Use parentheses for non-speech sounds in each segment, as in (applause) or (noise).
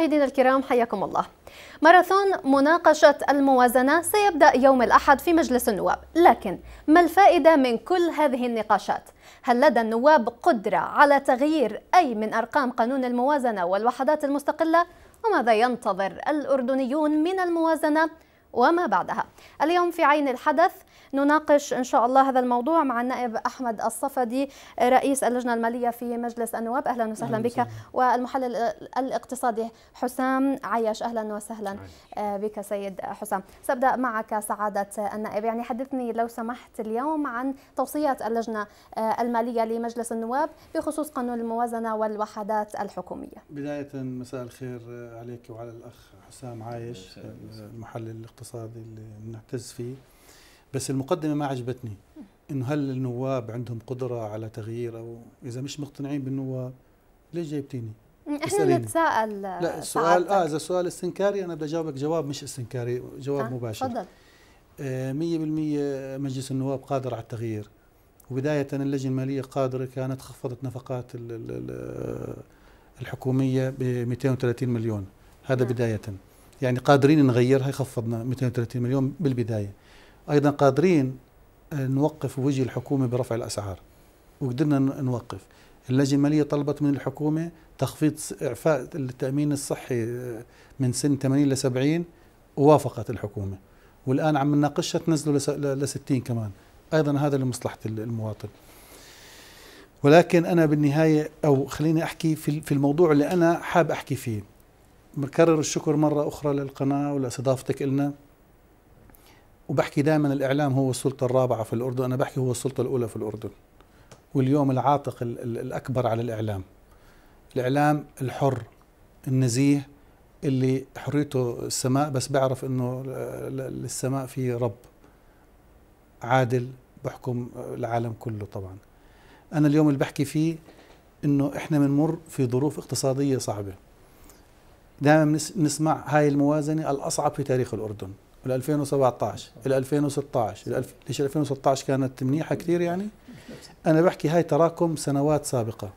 مشاهدينا الكرام حياكم الله ماراثون مناقشة الموازنة سيبدأ يوم الأحد في مجلس النواب لكن ما الفائدة من كل هذه النقاشات؟ هل لدى النواب قدرة على تغيير أي من أرقام قانون الموازنة والوحدات المستقلة؟ وماذا ينتظر الأردنيون من الموازنة وما بعدها؟ اليوم في عين الحدث نناقش إن شاء الله هذا الموضوع مع النائب أحمد الصفدي رئيس اللجنة المالية في مجلس النواب أهلا وسهلا أهلا بك وسهلا. والمحلل الاقتصادي حسام عياش أهلا وسهلا آه، بك سيد حسام سأبدأ معك سعادة النائب يعني حدثني لو سمحت اليوم عن توصيات اللجنة آه، المالية لمجلس النواب بخصوص قانون الموازنة والوحدات الحكومية بداية مساء الخير عليك وعلى الأخ حسام عايش المحلل الاقتصادي اللي نعتز فيه بس المقدمه ما عجبتني انه هل النواب عندهم قدره على تغيير او اذا مش مقتنعين بالنواب ليش جايبتيني؟ احنا نتساءل لا السؤال اه اذا سؤال استنكاري انا بدي اجاوبك جواب مش استنكاري جواب آه مباشر تفضل 100% آه، مجلس النواب قادر على التغيير وبداية اللجنة المالية قادرة كانت خفضت نفقات الحكومية ب 230 مليون هذا آه. بداية يعني قادرين نغيرها خفضنا 230 مليون بالبداية ايضا قادرين نوقف وجه الحكومه برفع الاسعار وقدرنا نوقف اللجنه الماليه طلبت من الحكومه تخفيض اعفاء التامين الصحي آه، من سن 80 ل 70 ووافقت الحكومه والان عم نناقشها تنزله ل 60 كمان ايضا هذا لمصلحه المواطن ولكن انا بالنهايه او خليني احكي في الموضوع اللي انا حاب احكي فيه بكرر الشكر مره اخرى للقناه ولاستضافتك لنا وبحكي دائما الإعلام هو السلطة الرابعة في الأردن أنا بحكي هو السلطة الأولى في الأردن واليوم العاتق الأكبر على الإعلام الإعلام الحر النزيه اللي حريته السماء بس بعرف انه للسماء في رب عادل بحكم العالم كله طبعا انا اليوم اللي بحكي فيه انه احنا بنمر في ظروف اقتصاديه صعبه دائما نسمع هاي الموازنه الاصعب في تاريخ الاردن ل 2017 ل 2016 ليش 2016 كانت منيحه كثير يعني؟ انا بحكي هاي تراكم سنوات سابقه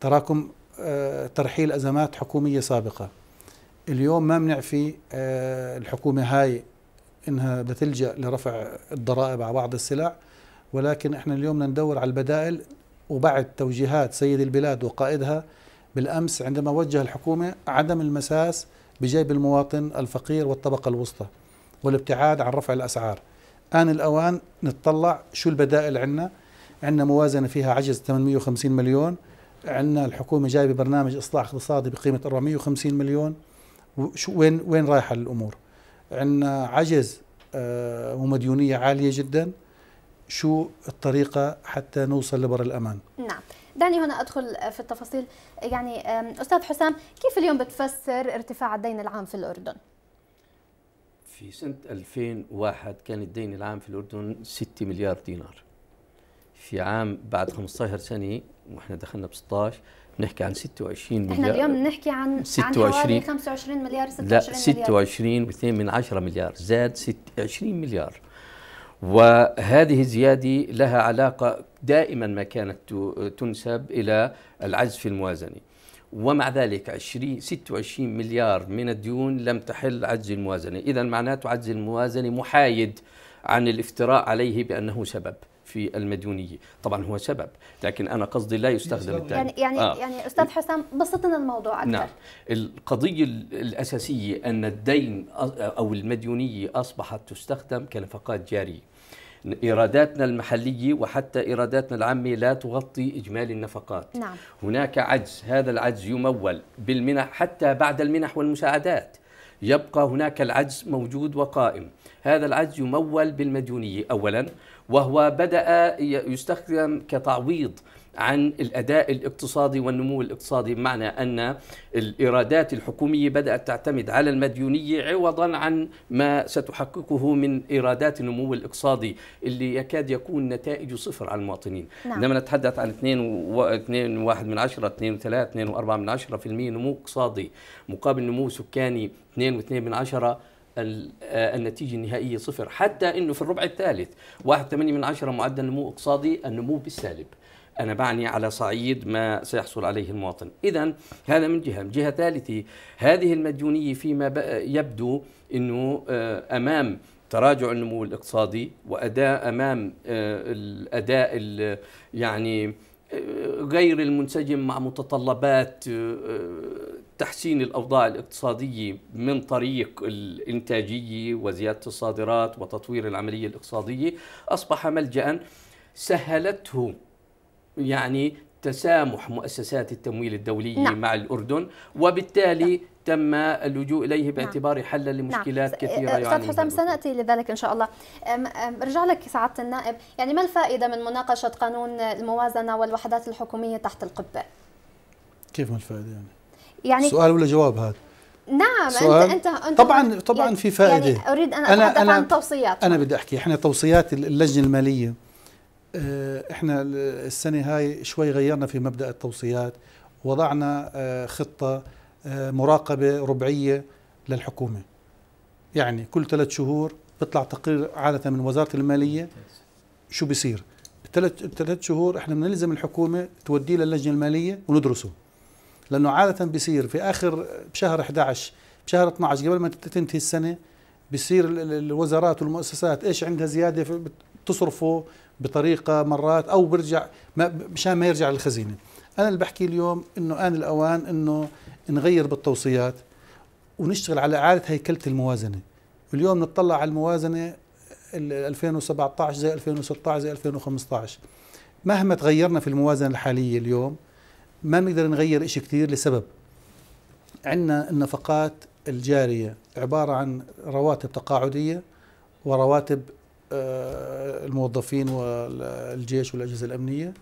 تراكم آه ترحيل ازمات حكوميه سابقه اليوم ما بنعفي آه الحكومه هاي انها بتلجا لرفع الضرائب على بعض السلع ولكن احنا اليوم ندور على البدائل وبعد توجيهات سيد البلاد وقائدها بالامس عندما وجه الحكومه عدم المساس بجيب المواطن الفقير والطبقه الوسطى والابتعاد عن رفع الأسعار آن الأوان نتطلع شو البدائل عندنا عندنا موازنة فيها عجز 850 مليون عندنا الحكومة جايبة برنامج إصلاح اقتصادي بقيمة 450 مليون وشو وين وين رايحة الأمور عندنا عجز آه، ومديونية عالية جدا شو الطريقة حتى نوصل لبر الأمان نعم دعني هنا أدخل في التفاصيل يعني أستاذ حسام كيف اليوم بتفسر ارتفاع الدين العام في الأردن؟ في سنة 2001 كان الدين العام في الأردن 6 مليار دينار في عام بعد 15 سنة واحنا دخلنا ب 16 بنحكي عن 26 مليار احنا اليوم بنحكي عن 26 عن 25 مليار 26 لا 26 و2 من 10 مليار زاد 20 مليار وهذه الزيادة لها علاقة دائما ما كانت تنسب إلى العجز في الموازنة ومع ذلك 20 26 مليار من الديون لم تحل عجز الموازنة إذا معناته عجز الموازنة محايد عن الافتراء عليه بأنه سبب في المديونية طبعا هو سبب لكن أنا قصدي لا يستخدم يعني التالي يعني, آه. يعني أستاذ حسام بسطنا الموضوع أكثر نعم القضية الأساسية أن الدين أو المديونية أصبحت تستخدم كنفقات جارية إيراداتنا المحلية وحتى إيراداتنا العامة لا تغطي إجمالي النفقات نعم. هناك عجز هذا العجز يمول بالمنح حتى بعد المنح والمساعدات يبقى هناك العجز موجود وقائم هذا العجز يمول بالمديونية أولا وهو بدأ يستخدم كتعويض عن الاداء الاقتصادي والنمو الاقتصادي بمعنى ان الايرادات الحكوميه بدات تعتمد على المديونيه عوضا عن ما ستحققه من ايرادات النمو الاقتصادي اللي يكاد يكون نتائجه صفر على المواطنين نعم. نتحدث عن 2 و... 2 واحد من 10 2 3 2 4 من 10 في المية نمو اقتصادي مقابل نمو سكاني 2 و2 من 10 آه، النتيجة النهائية صفر حتى أنه في الربع الثالث واحد 1.8 من عشرة معدل نمو اقتصادي النمو بالسالب أنا بعني على صعيد ما سيحصل عليه المواطن إذا هذا من جهة من جهة ثالثة هذه المديونية فيما يبدو أنه آه، أمام تراجع النمو الاقتصادي واداء امام آه، الاداء يعني آه، غير المنسجم مع متطلبات تحسين الاوضاع الاقتصاديه من طريق الانتاجيه وزياده الصادرات وتطوير العمليه الاقتصاديه اصبح ملجا سهلته يعني تسامح مؤسسات التمويل الدولي نعم. مع الأردن وبالتالي نعم. تم اللجوء اليه باعتباره نعم. حلا نعم. لمشكلات نعم. كثيره يعني استاذ حسام سناتي لذلك ان شاء الله رجع لك سعاده النائب يعني ما الفائده من مناقشه قانون الموازنه والوحدات الحكوميه تحت القبه كيف ما الفائده يعني يعني سؤال ولا جواب هذا نعم سؤال. انت انت طبعا يعني- طبعا في فائده يعني اريد ان اتحدث عن توصيات انا بدي احكي احنا توصيات اللجنه الماليه آه، احنا السنه هاي شوي غيرنا في مبدا التوصيات وضعنا آه، خطه آه، مراقبه ربعيه للحكومه يعني كل ثلاث شهور بيطلع تقرير عاده من وزاره الماليه شو بيصير ثلاث شهور احنا بنلزم الحكومه توديه للجنه الماليه وندرسه لانه عاده بيصير في اخر بشهر 11 بشهر 12 قبل ما تنتهي السنه بصير الوزارات والمؤسسات ايش عندها زياده بتصرفه بطريقه مرات او برجع مشان ما يرجع للخزينه انا اللي بحكي اليوم انه ان الاوان انه نغير بالتوصيات ونشتغل على اعاده هيكله الموازنه اليوم نطلع على الموازنه 2017 زي 2016 زي 2015 مهما تغيرنا في الموازنه الحاليه اليوم ما بنقدر نغير شيء كثير لسبب عندنا النفقات الجاريه عباره عن رواتب تقاعديه ورواتب آه، الموظفين والجيش والاجهزه الامنيه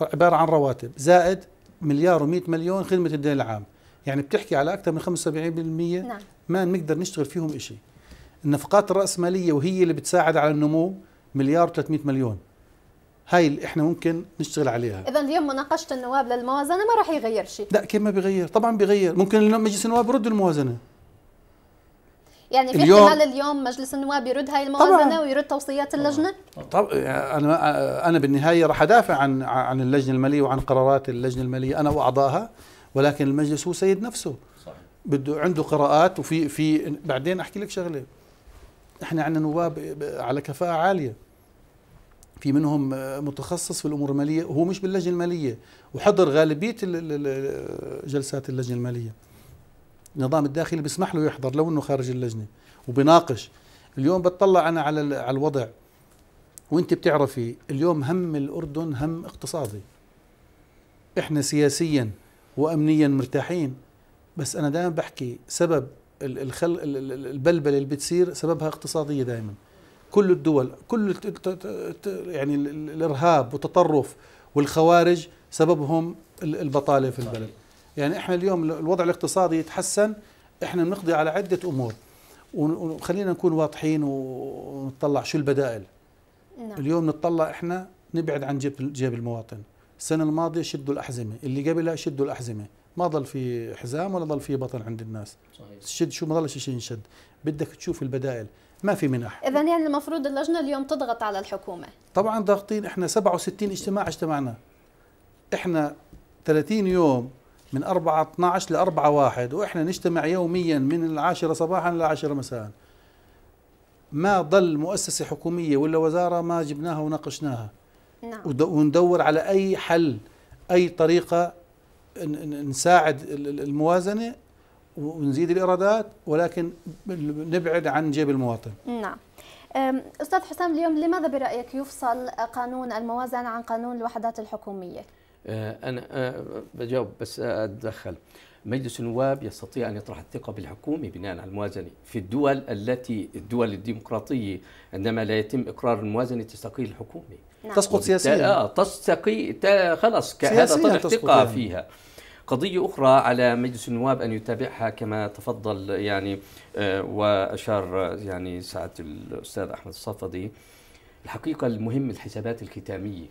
عباره عن رواتب زائد مليار و100 مليون خدمه الدين العام يعني بتحكي على اكثر من 75% نعم. ما نقدر نشتغل فيهم شيء النفقات الراسماليه وهي اللي بتساعد على النمو مليار و300 مليون هاي اللي احنا ممكن نشتغل عليها اذا اليوم مناقشه النواب للموازنه ما راح يغير شيء لا كيف ما بيغير طبعا بيغير ممكن مجلس النواب يرد الموازنه يعني في اليوم احتمال اليوم مجلس النواب يرد هاي الموازنه طبعاً ويرد توصيات اللجنه طب انا انا بالنهايه راح ادافع عن عن اللجنه الماليه وعن قرارات اللجنه الماليه انا واعضائها ولكن المجلس هو سيد نفسه صح. بده عنده قراءات وفي في بعدين احكي لك شغله احنا عندنا نواب على كفاءه عاليه في منهم متخصص في الامور الماليه وهو مش باللجنه الماليه وحضر غالبيه جلسات اللجنه الماليه النظام الداخلي بيسمح له يحضر لو انه خارج اللجنه وبناقش اليوم بتطلع انا على على الوضع وانت بتعرفي اليوم هم الاردن هم اقتصادي احنا سياسيا وامنيا مرتاحين بس انا دائما بحكي سبب الخل... البلبله اللي بتصير سببها اقتصاديه دائما كل الدول كل يعني الارهاب والتطرف والخوارج سببهم البطاله في البلد يعني احنا اليوم الوضع الاقتصادي يتحسن احنا بنقضي على عده امور وخلينا نكون واضحين ونطلع شو البدائل نعم. اليوم نطلع احنا نبعد عن جيب جيب المواطن السنه الماضيه شدوا الاحزمه اللي قبلها شدوا الاحزمه ما ضل في حزام ولا ضل في بطن عند الناس صحيح. شد شو ما ضلش شيء ينشد بدك تشوف البدائل ما في منح اذا يعني المفروض اللجنه اليوم تضغط على الحكومه طبعا ضاغطين احنا 67 اجتماع اجتمعنا احنا 30 يوم من 4 12 ل 4 1 واحنا نجتمع يوميا من العاشرة صباحا ل 10 مساء ما ضل مؤسسة حكومية ولا وزارة ما جبناها وناقشناها نعم. وندور على أي حل أي طريقة نساعد الموازنة ونزيد الإيرادات ولكن نبعد عن جيب المواطن نعم أستاذ حسام اليوم لماذا برأيك يفصل قانون الموازنة عن قانون الوحدات الحكومية؟ آه، انا آه، بجاوب بس اتدخل مجلس النواب يستطيع ان يطرح الثقه بالحكومه بناء على الموازنه في الدول التي الدول الديمقراطيه عندما لا يتم اقرار الموازنه تستقيل الحكومه نعم. تسقط سياسيا اه تستقي خلص هذا طرح الثقه يعني. فيها قضية أخرى على مجلس النواب أن يتابعها كما تفضل يعني آه، وأشار يعني سعادة الأستاذ أحمد الصفدي الحقيقة المهم الحسابات الختامية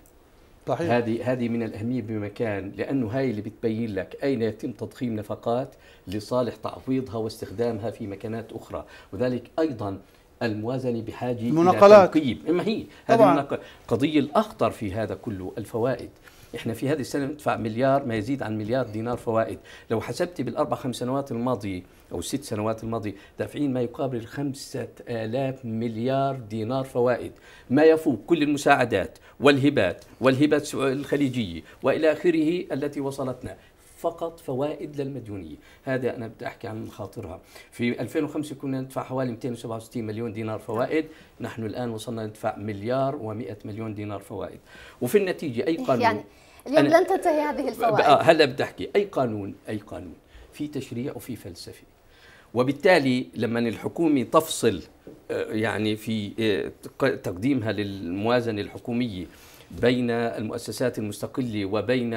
صحيح هذه هذه من الاهميه بمكان لانه هاي اللي بتبين لك اين يتم تضخيم نفقات لصالح تعويضها واستخدامها في مكانات اخرى وذلك ايضا الموازنة بحاجة إلى تنقيب إما هي هذه قضية الأخطر في هذا كله الفوائد احنا في هذه السنه ندفع مليار ما يزيد عن مليار دينار فوائد لو حسبت بالاربع خمس سنوات الماضيه او الست سنوات الماضيه دافعين ما يقابل خمسة آلاف مليار دينار فوائد ما يفوق كل المساعدات والهبات والهبات الخليجيه والى اخره التي وصلتنا فقط فوائد للمديونيه هذا انا بدي احكي عن مخاطرها في 2005 كنا ندفع حوالي 267 مليون دينار فوائد نحن الان وصلنا ندفع مليار و100 مليون دينار فوائد وفي النتيجه اي قانون يعني اليوم لن تنتهي هذه الفوائد آه، هلا بدي احكي اي قانون اي قانون في تشريع وفي فلسفه وبالتالي لما الحكومة تفصل آه، يعني في آه، تقديمها للموازنة الحكومية بين المؤسسات المستقلة وبين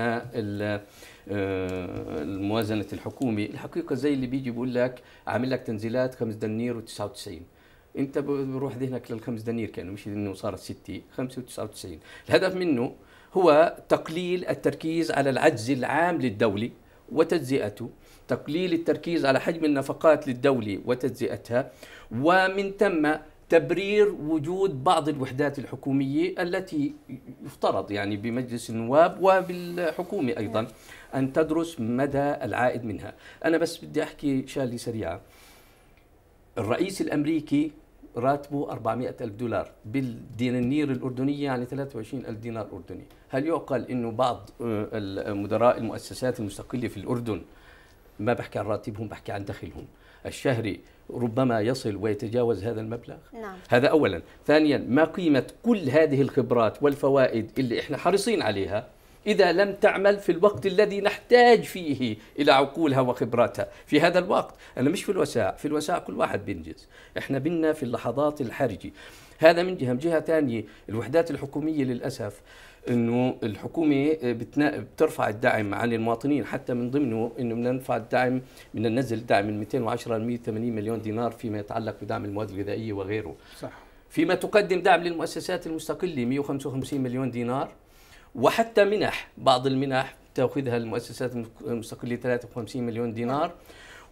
آه، الموازنه الحكومي الحقيقه زي اللي بيجي بيقول لك عامل لك تنزيلات 5 دنانير و99 انت بروح ذهنك لل5 دنانير كانه مش انه صارت 6 5 و99 الهدف منه هو تقليل التركيز على العجز العام للدوله وتجزئته تقليل التركيز على حجم النفقات للدولة وتجزئتها ومن ثم تبرير وجود بعض الوحدات الحكومية التي يفترض يعني بمجلس النواب وبالحكومة أيضا نعم. أن تدرس مدى العائد منها أنا بس بدي أحكي شغلة سريعة الرئيس الأمريكي راتبه 400 ألف دولار بالدينير الأردنية يعني 23 ألف دينار أردني هل يعقل أنه بعض آه، مدراء المؤسسات المستقلة في الأردن ما بحكي عن راتبهم بحكي عن دخلهم الشهري ربما يصل ويتجاوز هذا المبلغ نعم. هذا أولا ثانيا ما قيمة كل هذه الخبرات والفوائد اللي إحنا حريصين عليها إذا لم تعمل في الوقت الذي نحتاج فيه إلى عقولها وخبراتها في هذا الوقت أنا مش في الوساع في الوساع كل واحد بينجز إحنا بنا في اللحظات الحرجة هذا من جهة من جهة ثانية الوحدات الحكومية للأسف انه الحكومه آه، بترفع الدعم عن المواطنين حتى من ضمنه انه بدنا نرفع الدعم بدنا ننزل الدعم من 210 ل 180 مليون دينار فيما يتعلق بدعم المواد الغذائيه وغيره صح فيما تقدم دعم للمؤسسات المستقله 155 مليون دينار وحتى منح بعض المنح تاخذها المؤسسات المستقله 53 مليون دينار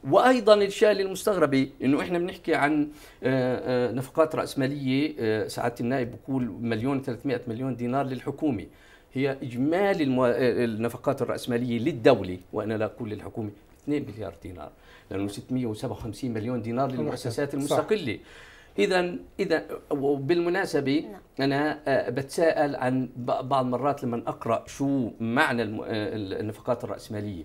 وايضا الشيء اللي المستغرب انه احنا بنحكي عن آه، آه، نفقات راسماليه آه، سعاده النائب بقول مليون 300 مليون دينار للحكومه هي اجمالي المو... النفقات الراسماليه للدوله وانا لا اقول للحكومه 2 مليار دينار لانه 657 مليون دينار للمؤسسات المستقله اذا اذا وبالمناسبه نعم. انا بتساءل عن بعض المرات لما اقرا شو معنى النفقات الراسماليه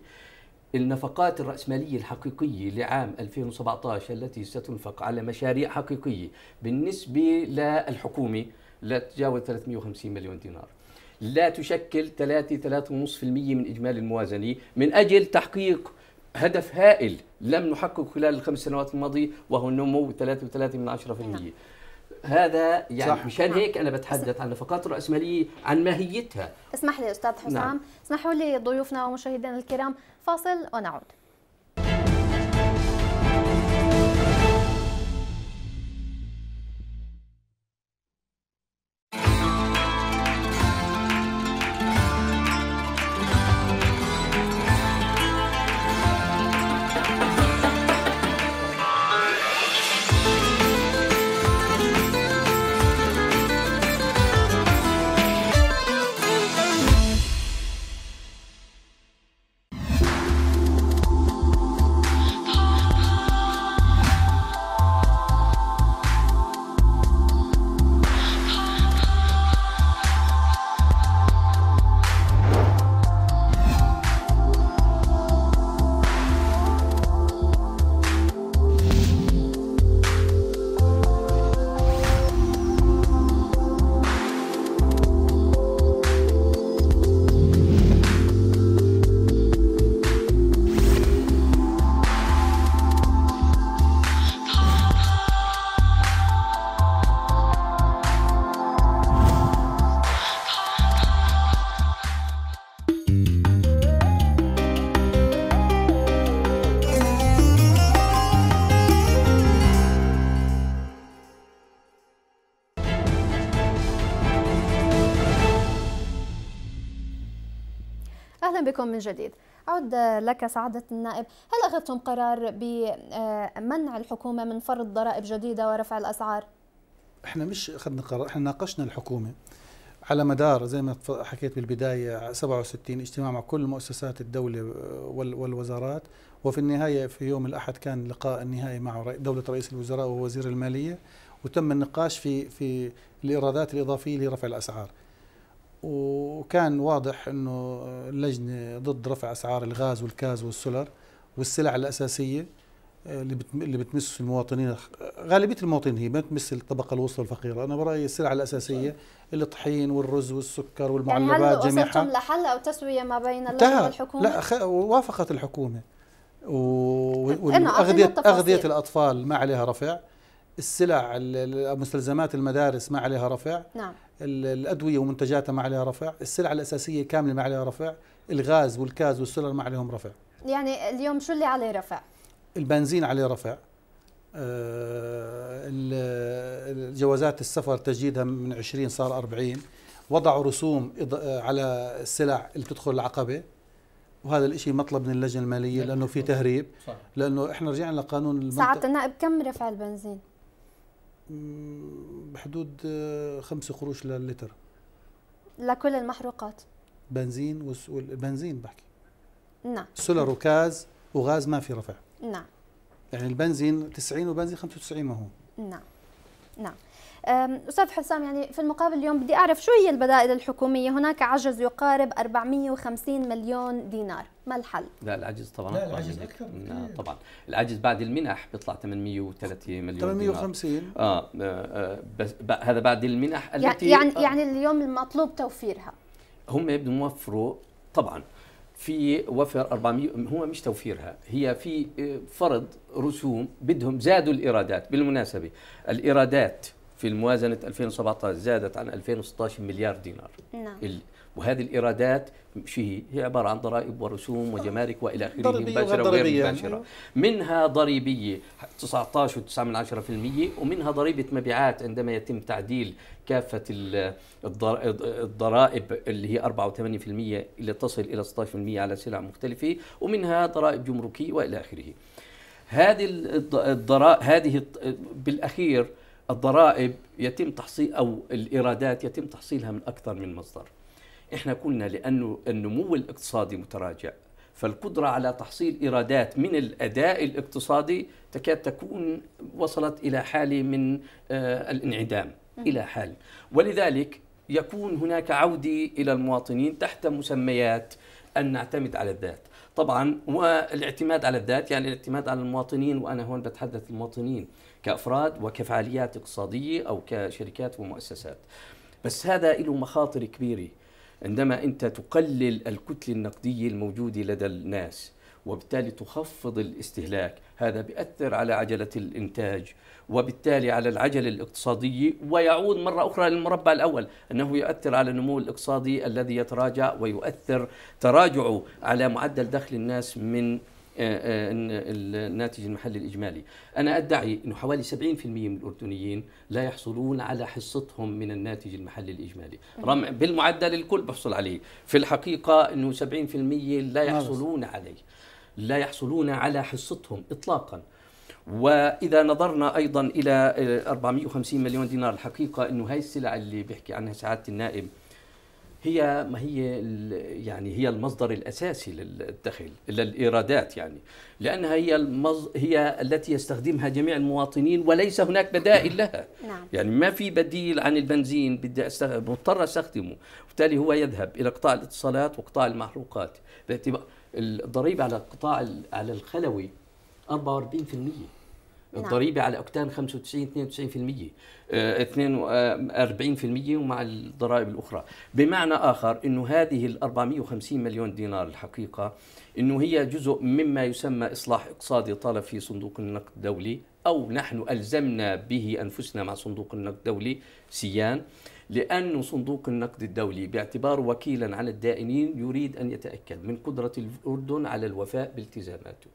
النفقات الرأسمالية الحقيقية لعام 2017 التي ستنفق على مشاريع حقيقية بالنسبة للحكومة لا تتجاوز 350 مليون دينار لا تشكل 3 3.5% من إجمالي الموازنة من أجل تحقيق هدف هائل لم نحقق خلال الخمس سنوات الماضية وهو النمو 3.3% هذا يعني صح. مشان هيك انا بتحدث عن نفقات الراسماليه عن ماهيتها اسمح لي استاذ حسام نعم. اسمحوا لي ضيوفنا ومشاهدينا الكرام فاصل ونعود بكم من جديد أعود لك سعادة النائب هل أخذتم قرار بمنع الحكومة من فرض ضرائب جديدة ورفع الأسعار؟ احنا مش أخذنا قرار احنا ناقشنا الحكومة على مدار زي ما حكيت بالبداية 67 اجتماع مع كل مؤسسات الدولة والوزارات وفي النهاية في يوم الأحد كان لقاء النهائي مع دولة رئيس الوزراء ووزير المالية وتم النقاش في في الإيرادات الإضافية لرفع الأسعار وكان واضح انه اللجنه ضد رفع اسعار الغاز والكاز والسولر والسلع الاساسيه آه، اللي اللي بتمس المواطنين غالبيه المواطنين هي ما بتمس الطبقه الوسطى الفقيره انا برايي السلع الاساسيه الطحين والرز والسكر والمعلبات يعني هل جميعها لحل او تسويه ما بين اللجنه والحكومه لا خ... وافقت الحكومه واغذيه اغذيه الاطفال ما عليها رفع السلع مستلزمات المدارس ما عليها رفع نعم. الأدوية ومنتجاتها ما عليها رفع السلع الأساسية كاملة ما عليها رفع الغاز والكاز والسولر ما عليهم رفع يعني اليوم شو اللي عليه رفع؟ البنزين عليه رفع آه، الجوازات السفر تجديدها من 20 صار 40 وضعوا رسوم على السلع اللي بتدخل العقبة وهذا الشيء مطلب من اللجنه الماليه نعم. لانه في تهريب صح. لانه احنا رجعنا لقانون المنطق ساعه النائب كم رفع البنزين بحدود آه، خمسة قروش للتر لكل المحروقات بنزين والبنزين بحكي نعم سولر وكاز وغاز ما في رفع نعم يعني البنزين 90 وبنزين 95 ما هو نعم نعم استاذ حسام يعني في المقابل اليوم بدي اعرف شو هي البدائل الحكوميه هناك عجز يقارب 450 مليون دينار ما الحل لا العجز طبعا لا العجز اكثر طبعا العجز بعد المنح بيطلع 830 مليون 850 دينار. آه،, آه, آه, بس هذا بعد المنح يعني- التي يعني آه يعني اليوم المطلوب توفيرها هم بدهم يوفروا طبعا في وفر 400 هو مش توفيرها هي في آه، فرض رسوم بدهم زادوا الايرادات بالمناسبه الايرادات في الموازنة 2017 زادت عن 2016 مليار دينار نعم. ال... وهذه الإيرادات شيء هي عبارة عن ضرائب ورسوم وجمارك وإلى آخره مباشرة وغير مباشرة منها ضريبية 19.9% ومنها ضريبة مبيعات عندما يتم تعديل كافة الضرائب اللي هي 4.8% اللي تصل إلى 16% على سلع مختلفة ومنها ضرائب جمركية وإلى آخره هذه الضرائب هذه بالاخير الضرائب يتم تحصيل او الايرادات يتم تحصيلها من اكثر من مصدر. احنا قلنا لانه النمو الاقتصادي متراجع فالقدره على تحصيل ايرادات من الاداء الاقتصادي تكاد تكون وصلت الى حاله من آه، الانعدام الى حال ولذلك يكون هناك عوده الى المواطنين تحت مسميات ان نعتمد على الذات. طبعا والاعتماد على الذات يعني الاعتماد على المواطنين وانا هون بتحدث المواطنين كأفراد وكفعاليات اقتصادية أو كشركات ومؤسسات بس هذا له مخاطر كبيرة عندما أنت تقلل الكتلة النقدية الموجودة لدى الناس وبالتالي تخفض الاستهلاك هذا بيأثر على عجلة الإنتاج وبالتالي على العجلة الاقتصادية ويعود مرة أخرى للمربع الأول أنه يؤثر على النمو الاقتصادي الذي يتراجع ويؤثر تراجعه على معدل دخل الناس من آه، آه، الناتج المحلي الإجمالي أنا أدعي أنه حوالي 70% من الأردنيين لا يحصلون على حصتهم من الناتج المحلي الإجمالي رغم بالمعدل الكل بحصل عليه في الحقيقة أنه 70% لا يحصلون عليه لا يحصلون على حصتهم إطلاقاً واذا نظرنا ايضا الى 450 آه، مليون دينار الحقيقه انه هاي السلع اللي بيحكي عنها سعاده النائب هي ما هي يعني هي المصدر الاساسي للدخل للايرادات يعني لانها هي المز... هي التي يستخدمها جميع المواطنين وليس هناك بدائل (coughs) لها نعم. يعني ما في بديل عن البنزين بدي أستخ... مضطر استخدمه وبالتالي هو يذهب الى قطاع الاتصالات وقطاع المحروقات الضريبه على القطاع على الخلوي 44% نعم. الضريبه على اوكتان 95 92% 42% ومع الضرائب الاخرى بمعنى اخر انه هذه ال 450 مليون دينار الحقيقه انه هي جزء مما يسمى اصلاح اقتصادي طالب في صندوق النقد الدولي او نحن الزمنا به انفسنا مع صندوق النقد الدولي سيان لأن صندوق النقد الدولي باعتباره وكيلا على الدائنين يريد أن يتأكد من قدرة الأردن على الوفاء بالتزاماته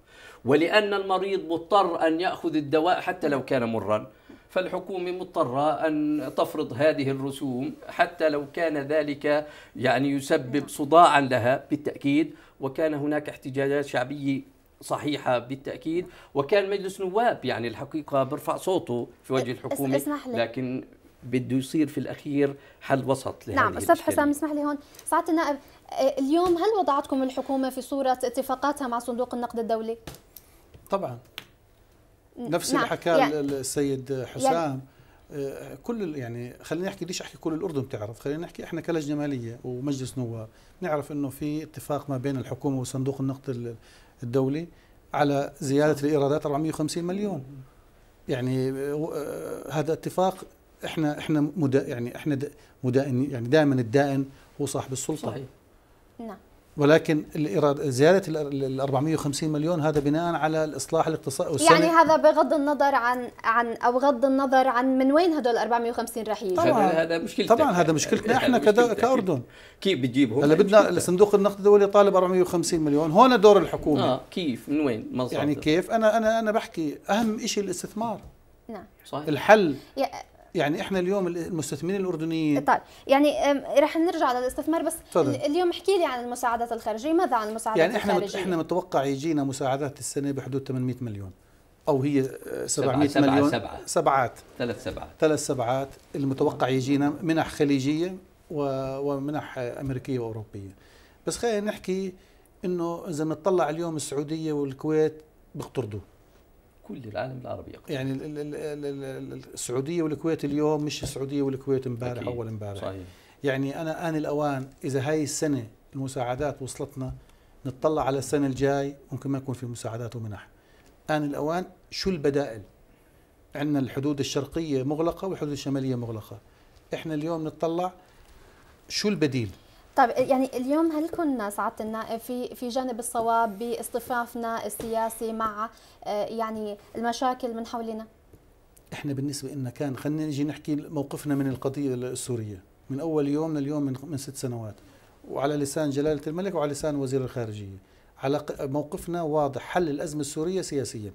ولأن المريض مضطر أن يأخذ الدواء حتى لو كان مرا فالحكومة مضطرة أن تفرض هذه الرسوم حتى لو كان ذلك يعني يسبب صداعا لها بالتأكيد وكان هناك احتجاجات شعبية صحيحة بالتأكيد وكان مجلس نواب يعني الحقيقة برفع صوته في وجه الحكومة لكن بده يصير في الاخير حل وسط لهذه نعم استاذ حسام اسمح لي هون سعاده النائب آه، اليوم هل وضعتكم الحكومه في صوره اتفاقاتها مع صندوق النقد الدولي؟ طبعا نفس نعم. اللي حكاه يعني السيد يعني حسام آه، يعني كل يعني خليني احكي ليش احكي كل الاردن بتعرف خلينا نحكي احنا كلجنه ماليه ومجلس نواب نعرف انه في اتفاق ما بين الحكومه وصندوق النقد الدولي على زياده الايرادات 450 مليون يعني آه، هذا اتفاق احنا احنا مدا يعني احنا مدا يعني دائما الدائن هو صاحب السلطه صحيح نعم ولكن الإرادة زيادة ال 450 مليون هذا بناء على الإصلاح الاقتصادي يعني هذا بغض النظر عن عن أو غض النظر عن من وين هدول 450 رح يجوا طبعا هذا مشكلتنا طبعا هذا مشكلتنا احنا كأردن كيف بتجيبهم هلا بدنا صندوق النقد الدولي طالب 450 مليون هون دور الحكومة اه كيف من وين مزبط. يعني كيف أنا أنا أنا بحكي أهم شيء الاستثمار نعم صحيح الحل يعني احنا اليوم المستثمرين الاردنيين طيب يعني رح نرجع للاستثمار بس طبعا. اليوم احكي لي عن المساعدات الخارجيه ماذا عن المساعدات يعني احنا الخارجيه احنا متوقع يجينا مساعدات السنه بحدود 800 مليون او هي 700 أه، سبعة مليون سبعة سبعات ثلاث سبعات ثلاث سبعات المتوقع يجينا منح خليجيه ومنح امريكيه واوروبيه بس خلينا نحكي انه اذا نطلع اليوم السعوديه والكويت بيقترضوا كل العالم العربي يقترب يعني السعوديه والكويت اليوم مش السعوديه والكويت امبارح اول امبارح صحيح يعني انا ان الاوان اذا هاي السنه المساعدات وصلتنا نتطلع على السنه الجاي ممكن ما يكون في مساعدات ومنح ان الاوان شو البدائل عندنا الحدود الشرقيه مغلقه والحدود الشماليه مغلقه احنا اليوم نتطلع شو البديل طيب يعني اليوم هل كنا سعاده النائب في في جانب الصواب باصطفافنا السياسي مع آه، يعني المشاكل من حولنا؟ احنا بالنسبه لنا كان خلينا نجي نحكي موقفنا من القضيه السوريه من اول يوم لليوم من, من ست سنوات وعلى لسان جلاله الملك وعلى لسان وزير الخارجيه على موقفنا واضح حل الازمه السوريه سياسيا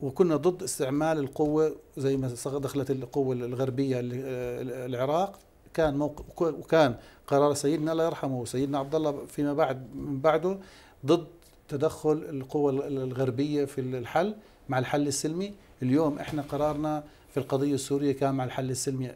وكنا ضد استعمال القوه زي ما دخلت القوه الغربيه آه، العراق كان موقف وكان قرار سيدنا الله يرحمه وسيدنا عبد الله فيما بعد من بعده ضد تدخل القوى الغربيه في الحل مع الحل السلمي اليوم احنا قرارنا في القضيه السوريه كان مع الحل السلمي آه،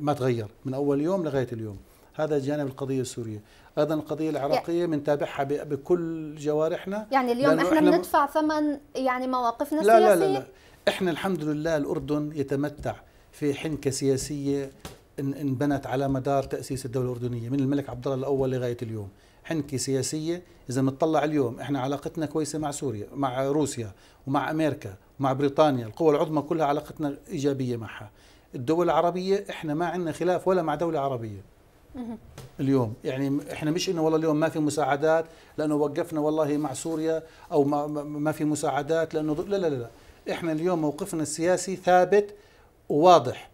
ما تغير من اول يوم لغايه اليوم هذا جانب القضيه السوريه ايضا القضيه العراقيه يعني- بنتابعها بكل جوارحنا يعني اليوم احنا بندفع ثمن يعني مواقفنا السياسيه لا لا لا احنا الحمد لله الاردن يتمتع في حنكه سياسيه انبنت على مدار تاسيس الدوله الاردنيه من الملك عبد الله الاول لغايه اليوم حنكه سياسيه اذا بنطلع اليوم احنا علاقتنا كويسه مع سوريا مع روسيا ومع امريكا ومع بريطانيا القوى العظمى كلها علاقتنا ايجابيه معها الدول العربيه احنا ما عندنا خلاف ولا مع دوله عربيه اليوم يعني احنا مش انه والله اليوم ما في مساعدات لانه وقفنا والله مع سوريا او ما, ما في مساعدات لانه لا لا لا احنا اليوم موقفنا السياسي ثابت وواضح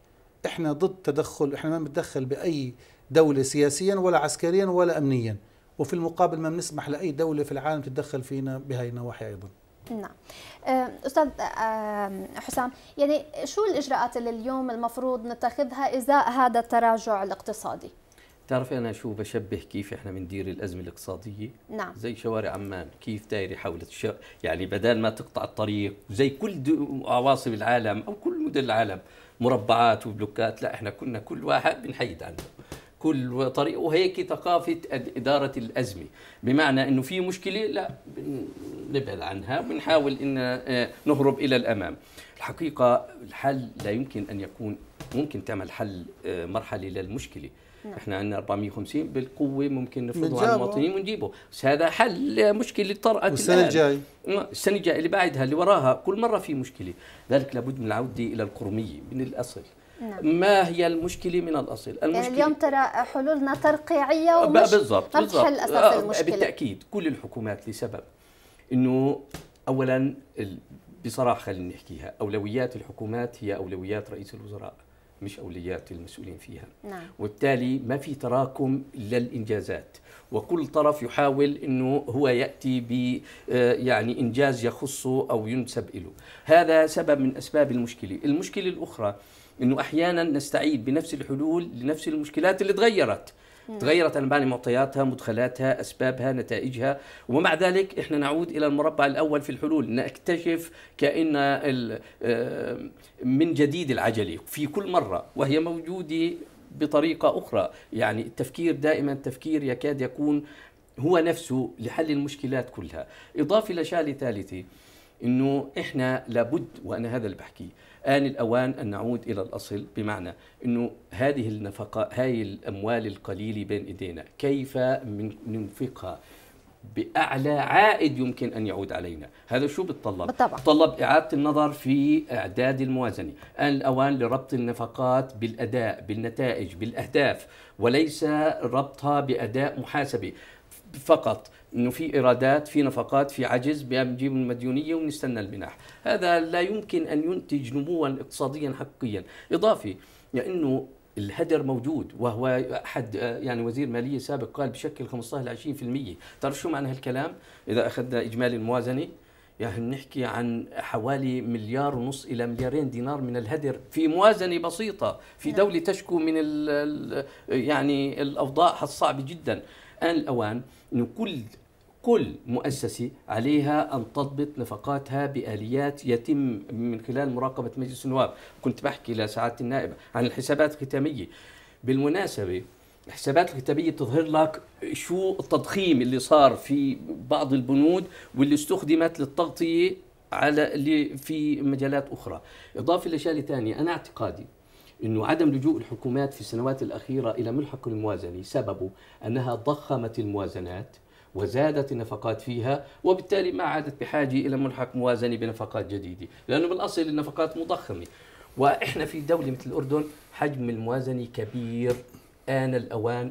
احنا ضد تدخل احنا ما بنتدخل باي دوله سياسيا ولا عسكريا ولا امنيا وفي المقابل ما بنسمح لاي دوله في العالم تتدخل فينا بهاي النواحي ايضا نعم استاذ حسام يعني شو الاجراءات اللي اليوم المفروض نتخذها ازاء هذا التراجع الاقتصادي تعرف انا شو بشبه كيف احنا بندير الازمه الاقتصاديه نعم زي شوارع عمان كيف دايره حول الش... يعني بدل ما تقطع الطريق زي كل دو... عواصم العالم او كل مدن العالم مربعات وبلوكات لا احنا كنا كل واحد بنحيد عنه كل طريق وهيك ثقافه اداره الازمه بمعنى انه في مشكله لا بنبعد عنها وبنحاول ان آه، نهرب الى الامام الحقيقه الحل لا يمكن ان يكون ممكن تعمل حل آه، مرحلي للمشكله نعم. احنا عندنا 450 بالقوه ممكن نفرضه على المواطنين ونجيبه بس هذا حل مشكله طرأت السنه الجاي السنه الجايه اللي بعدها اللي وراها كل مره في مشكله ذلك لابد من العوده الى القرميه من الاصل نعم. ما هي المشكله من الاصل يعني المشكلة يعني اليوم ترى حلولنا ترقيعيه ومش بالضبط بالضبط حل اساس آه، المشكله بالتاكيد كل الحكومات لسبب انه اولا بصراحه خلينا نحكيها اولويات الحكومات هي اولويات رئيس الوزراء مش اوليات المسؤولين فيها نعم. وبالتالي ما في تراكم للإنجازات وكل طرف يحاول أنه هو يأتي ب آه، يعني إنجاز يخصه أو ينسب له هذا سبب من أسباب المشكلة المشكلة الأخرى أنه أحيانا نستعيد بنفس الحلول لنفس المشكلات اللي تغيرت تغيرت المباني معطياتها مدخلاتها اسبابها نتائجها ومع ذلك احنا نعود الى المربع الاول في الحلول نكتشف كان آه، من جديد العجله في كل مره وهي موجوده بطريقه اخرى يعني التفكير دائما تفكير يكاد يكون هو نفسه لحل المشكلات كلها اضافه لشغله ثالثه انه احنا لابد وانا هذا اللي بحكيه آن الأوان أن نعود إلى الأصل بمعنى أنه هذه النفقة هاي الأموال القليلة بين إيدينا كيف ننفقها باعلى عائد يمكن ان يعود علينا، هذا شو بتطلب؟ بالطبع بتطلب اعاده النظر في اعداد الموازنه، ان الاوان لربط النفقات بالاداء، بالنتائج، بالاهداف، وليس ربطها باداء محاسبه فقط، انه في ايرادات في نفقات في عجز بنجيب المديونيه ونستنى المنح هذا لا يمكن ان ينتج نموا اقتصاديا حقيقيا اضافي لانه يعني الهدر موجود وهو احد يعني وزير ماليه سابق قال بشكل 15 ل 20% تعرف شو معنى هالكلام اذا اخذنا اجمالي الموازنه يعني بنحكي عن حوالي مليار ونص الى مليارين دينار من الهدر في موازنه بسيطه في نعم. دوله تشكو من ال يعني الاوضاع الصعبه جدا الان الاوان انه كل كل مؤسسة عليها أن تضبط نفقاتها بآليات يتم من خلال مراقبة مجلس النواب كنت بحكي لسعادة النائبة عن الحسابات الختامية بالمناسبة الحسابات الكتابية تظهر لك شو التضخيم اللي صار في بعض البنود واللي استخدمت للتغطية على اللي في مجالات أخرى إضافة لشغلة ثانية أنا اعتقادي انه عدم لجوء الحكومات في السنوات الاخيره الى ملحق الموازنه سببه انها ضخمت الموازنات وزادت النفقات فيها وبالتالي ما عادت بحاجة إلى ملحق موازنة بنفقات جديدة لأنه بالأصل النفقات مضخمة وإحنا في دولة مثل الأردن حجم الموازنة كبير آن الأوان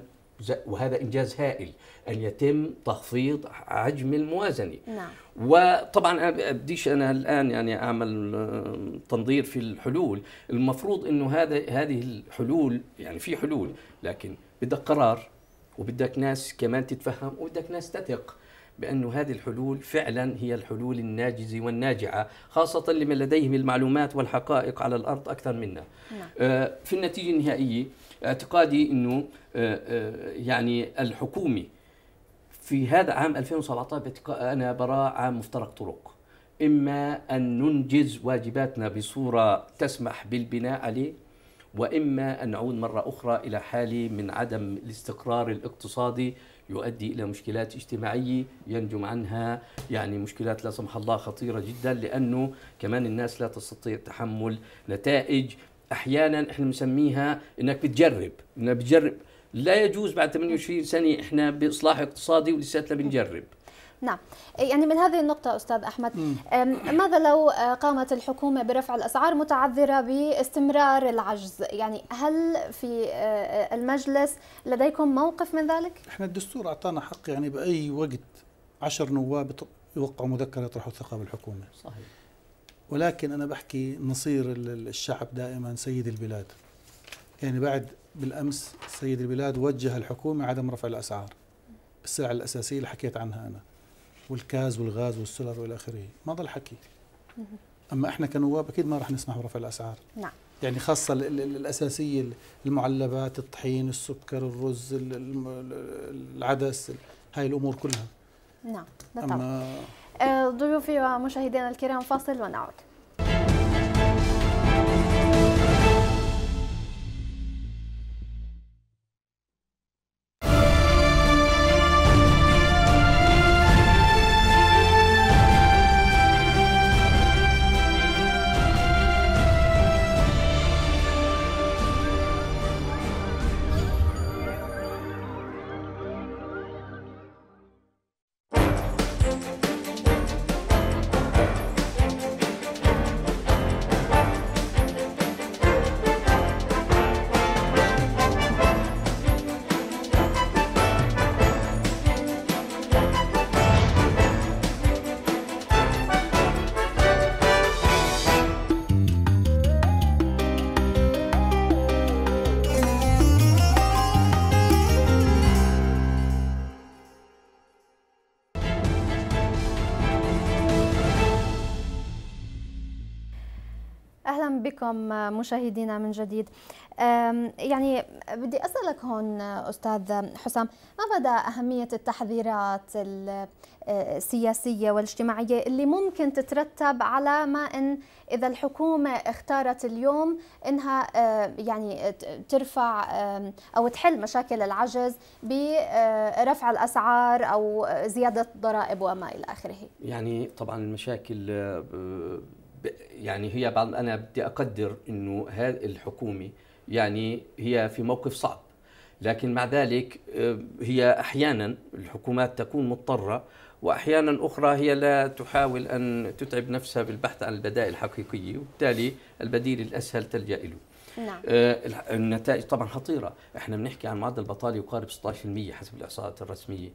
وهذا إنجاز هائل أن يتم تخفيض حجم الموازنة نعم. وطبعا أنا بديش أنا الآن يعني أعمل تنظير في الحلول المفروض أنه هذا هذه الحلول يعني في حلول لكن بدها قرار وبدك ناس كمان تتفهم وبدك ناس تثق بأنه هذه الحلول فعلا هي الحلول الناجزة والناجعة خاصة لمن لديهم المعلومات والحقائق على الأرض أكثر منا نعم. آه، في النتيجة النهائية اعتقادي أنه آه، آه، يعني الحكومة في هذا عام 2017 أنا براء عام مفترق طرق إما أن ننجز واجباتنا بصورة تسمح بالبناء عليه واما ان نعود مره اخرى الى حاله من عدم الاستقرار الاقتصادي يؤدي الى مشكلات اجتماعيه ينجم عنها يعني مشكلات لا سمح الله خطيره جدا لانه كمان الناس لا تستطيع تحمل نتائج احيانا احنا بنسميها انك بتجرب انك بتجرب لا يجوز بعد 28 سنه احنا باصلاح اقتصادي ولساتنا بنجرب نعم يعني من هذه النقطة أستاذ أحمد ماذا لو آه، قامت الحكومة برفع الأسعار متعذرة باستمرار العجز يعني هل في آه، المجلس لديكم موقف من ذلك؟ احنا الدستور أعطانا حق يعني بأي وقت عشر نواب يوقعوا مذكرة يطرحوا الثقة بالحكومة صحيح ولكن أنا بحكي نصير الشعب دائما سيد البلاد يعني بعد بالأمس سيد البلاد وجه الحكومة عدم رفع الأسعار السلع الأساسية اللي حكيت عنها أنا والكاز والغاز والسولر والى اخره ما ضل حكي اما احنا كنواب اكيد ما راح نسمح برفع الاسعار نعم يعني خاصة الأساسية المعلبات الطحين السكر الرز العدس هاي الأمور كلها نعم بالطبع أما آه، ضيوفي ومشاهدينا الكرام فاصل ونعود بكم مشاهدينا من جديد يعني بدي أسألك هون أستاذ حسام ما مدى أهمية التحذيرات السياسية والاجتماعية اللي ممكن تترتب على ما إن إذا الحكومة اختارت اليوم إنها أه، يعني ترفع أو تحل مشاكل العجز برفع أه، الأسعار أو زيادة ضرائب وما إلى آخره يعني طبعا المشاكل أه، يعني هي بعض انا بدي اقدر انه هذه الحكومه يعني هي في موقف صعب لكن مع ذلك آه، هي احيانا الحكومات تكون مضطره واحيانا اخرى هي لا تحاول ان تتعب نفسها بالبحث عن البدائل الحقيقيه وبالتالي البديل الاسهل تلجا له نعم. آه، النتائج طبعا خطيره احنا بنحكي عن معدل البطاله يقارب 16% حسب الاحصاءات الرسميه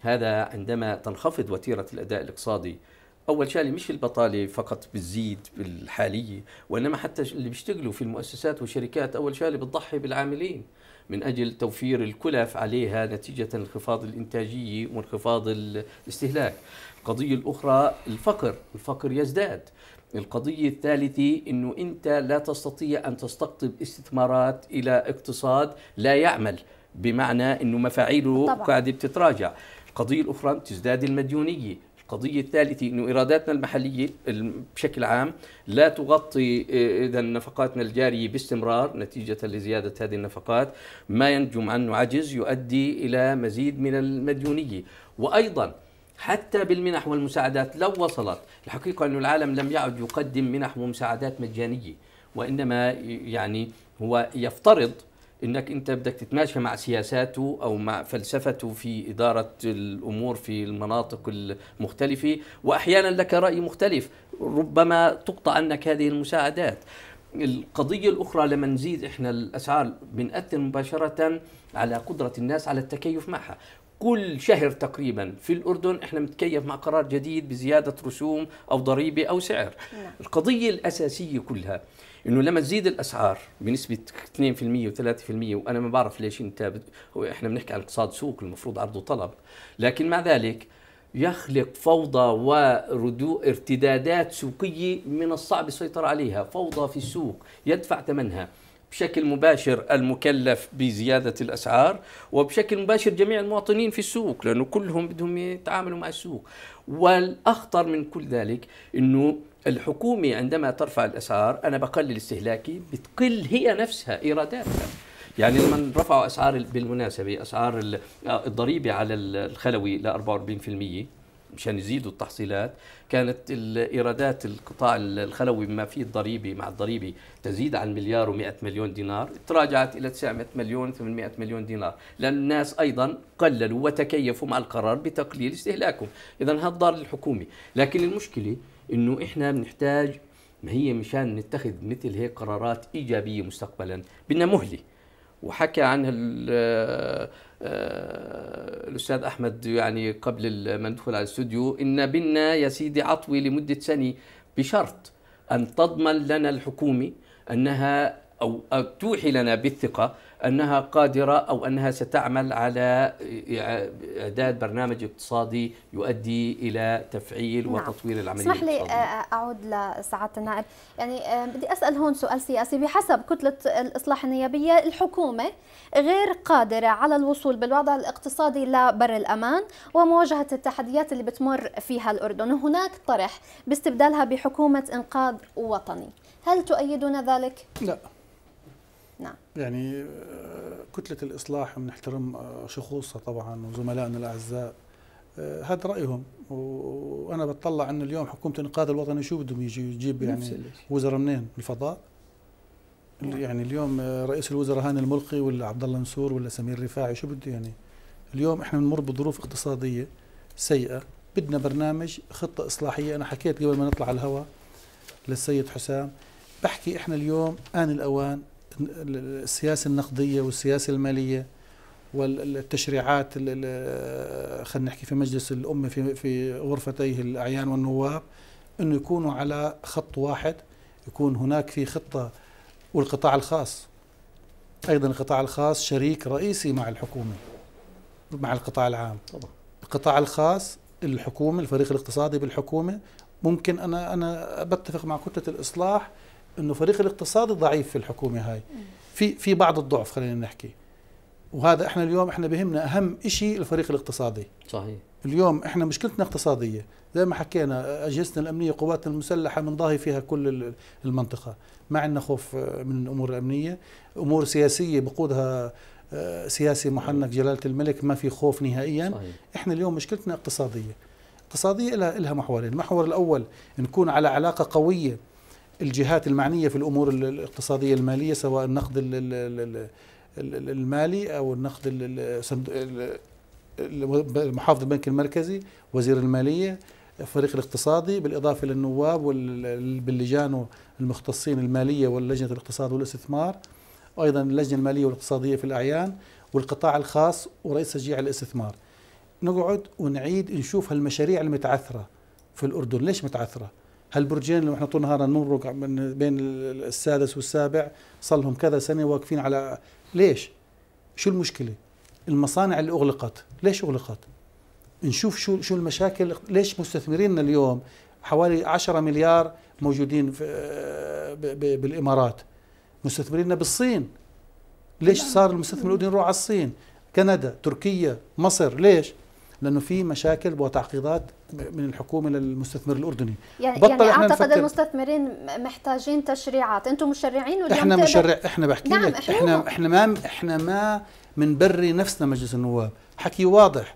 هذا عندما تنخفض وتيره الاداء الاقتصادي اول شيء مش البطاله فقط بتزيد بالحاليه وانما حتى اللي بيشتغلوا في المؤسسات والشركات اول شيء بتضحي بالعاملين من اجل توفير الكلف عليها نتيجه انخفاض الانتاجيه وانخفاض الاستهلاك. القضيه الاخرى الفقر، الفقر يزداد. القضية الثالثة أنه أنت لا تستطيع أن تستقطب استثمارات إلى اقتصاد لا يعمل بمعنى أنه مفاعيله قاعدة بتتراجع القضية الأخرى تزداد المديونية القضية الثالثة أن إيراداتنا المحلية بشكل عام لا تغطي آه، إذا نفقاتنا الجارية باستمرار نتيجة لزيادة هذه النفقات ما ينجم عنه عجز يؤدي إلى مزيد من المديونية وأيضا حتى بالمنح والمساعدات لو وصلت الحقيقة أن العالم لم يعد يقدم منح ومساعدات مجانية وإنما يعني هو يفترض انك انت بدك تتماشى مع سياساته او مع فلسفته في اداره الامور في المناطق المختلفه واحيانا لك راي مختلف ربما تقطع عنك هذه المساعدات القضية الأخرى لما نزيد إحنا الأسعار بنأثر مباشرة على قدرة الناس على التكيف معها كل شهر تقريبا في الأردن إحنا متكيف مع قرار جديد بزيادة رسوم أو ضريبة أو سعر نعم. القضية الأساسية كلها انه لما تزيد الاسعار بنسبه 2% و3% وانا ما بعرف ليش انت احنا بنحكي عن اقتصاد سوق المفروض عرض وطلب لكن مع ذلك يخلق فوضى وردو ارتدادات سوقيه من الصعب السيطره عليها، فوضى في السوق يدفع ثمنها، بشكل مباشر المكلف بزيادة الأسعار وبشكل مباشر جميع المواطنين في السوق لأنه كلهم بدهم يتعاملوا مع السوق والأخطر من كل ذلك أنه الحكومة عندما ترفع الأسعار أنا بقلل استهلاكي بتقل هي نفسها إيراداتها يعني لما رفعوا أسعار بالمناسبة أسعار آه، الضريبة على الخلوي ل 44% مشان يزيدوا التحصيلات كانت الايرادات القطاع الخلوي بما فيه الضريبه مع الضريبه تزيد عن مليار و100 مليون دينار تراجعت الى 900 مليون 800 مليون دينار لان الناس ايضا قللوا وتكيفوا مع القرار بتقليل استهلاكهم اذا هذا ضار لكن المشكله انه احنا بنحتاج ما هي مشان نتخذ مثل هيك قرارات ايجابيه مستقبلا بدنا مهله وحكى عنها آه، الاستاذ احمد يعني قبل ما ندخل على الاستوديو ان بنا يا سيدي عطوي لمده سنه بشرط ان تضمن لنا الحكومه انها او توحي لنا بالثقه انها قادره او انها ستعمل على اعداد برنامج اقتصادي يؤدي الى تفعيل نعم. وتطوير العمليه اسمح لي آه، آه، اعود لسعاده النائب يعني آه، بدي اسال هون سؤال سياسي بحسب كتله الاصلاح النيابيه الحكومه غير قادره على الوصول بالوضع الاقتصادي لبر الامان ومواجهه التحديات اللي بتمر فيها الاردن هناك طرح باستبدالها بحكومه انقاذ وطني هل تؤيدون ذلك لا يعني آه، كتلة الإصلاح بنحترم آه، شخوصها طبعا وزملائنا الأعزاء آه، هذا رأيهم وأنا بتطلع أنه اليوم حكومة الإنقاذ الوطني شو بدهم يجي يجيب يعني وزراء منين؟ من الفضاء؟ نعم. يعني اليوم رئيس الوزراء هاني الملقي ولا عبد الله نسور ولا سمير رفاعي شو بده يعني؟ اليوم احنا بنمر بظروف اقتصادية سيئة بدنا برنامج خطة إصلاحية أنا حكيت قبل ما نطلع على الهواء للسيد حسام بحكي احنا اليوم آن الأوان السياسه النقديه والسياسه الماليه والتشريعات خلينا نحكي في مجلس الامه في في غرفتيه الاعيان والنواب انه يكونوا على خط واحد يكون هناك في خطه والقطاع الخاص ايضا القطاع الخاص شريك رئيسي مع الحكومه مع القطاع العام طبعا القطاع الخاص الحكومه الفريق الاقتصادي بالحكومه ممكن انا انا بتفق مع كتله الاصلاح انه فريق الاقتصادي ضعيف في الحكومه هاي في في بعض الضعف خلينا نحكي وهذا احنا اليوم احنا بهمنا اهم شيء الفريق الاقتصادي صحيح اليوم احنا مشكلتنا اقتصاديه زي ما حكينا اجهزتنا الامنيه قواتنا المسلحه منضاهي فيها كل المنطقه ما عندنا خوف آه، من الامور الامنيه امور سياسيه بقودها آه، سياسي محنك جلاله الملك ما في خوف نهائيا صحيح. احنا اليوم مشكلتنا اقتصاديه اقتصاديه لها لها محورين المحور الاول نكون على علاقه قويه الجهات المعنية في الأمور الاقتصادية المالية سواء النقد المالي أو النقد محافظ البنك المركزي وزير المالية الفريق الاقتصادي بالإضافة للنواب باللجان المختصين المالية واللجنة الاقتصاد والاستثمار أيضا اللجنة المالية والاقتصادية في الأعيان والقطاع الخاص ورئيس تشجيع الاستثمار نقعد ونعيد نشوف هالمشاريع المتعثرة في الأردن ليش متعثرة؟ هالبرجين اللي احنا طول نهارنا نمرق بين السادس والسابع صار لهم كذا سنه واقفين على ليش؟ شو المشكله؟ المصانع اللي اغلقت، ليش اغلقت؟ نشوف شو شو المشاكل ليش مستثمريننا اليوم حوالي 10 مليار موجودين في بالامارات مستثمريننا بالصين ليش صار المستثمر الاردني يروح على الصين كندا تركيا مصر ليش لانه في مشاكل وتعقيدات من الحكومه للمستثمر الاردني يعني, بطل يعني اعتقد اعتقد المستثمرين محتاجين تشريعات انتم مشرعين ولا احنا مشرع احنا بحكي نعم لك احنا احنا, ما احنا ما بنبري نفسنا مجلس النواب حكي واضح